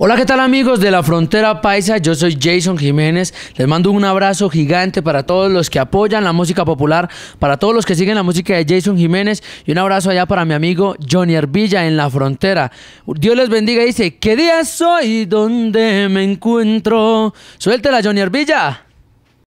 Hola, ¿qué tal amigos de la frontera paisa? Yo soy Jason Jiménez. Les mando un abrazo gigante para todos los que apoyan la música popular, para todos los que siguen la música de Jason Jiménez y un abrazo allá para mi amigo Johnny Ervilla en la frontera. Dios les bendiga. y Dice, ¿qué día soy? ¿Dónde me encuentro? Suéltela, Johnny Ervilla.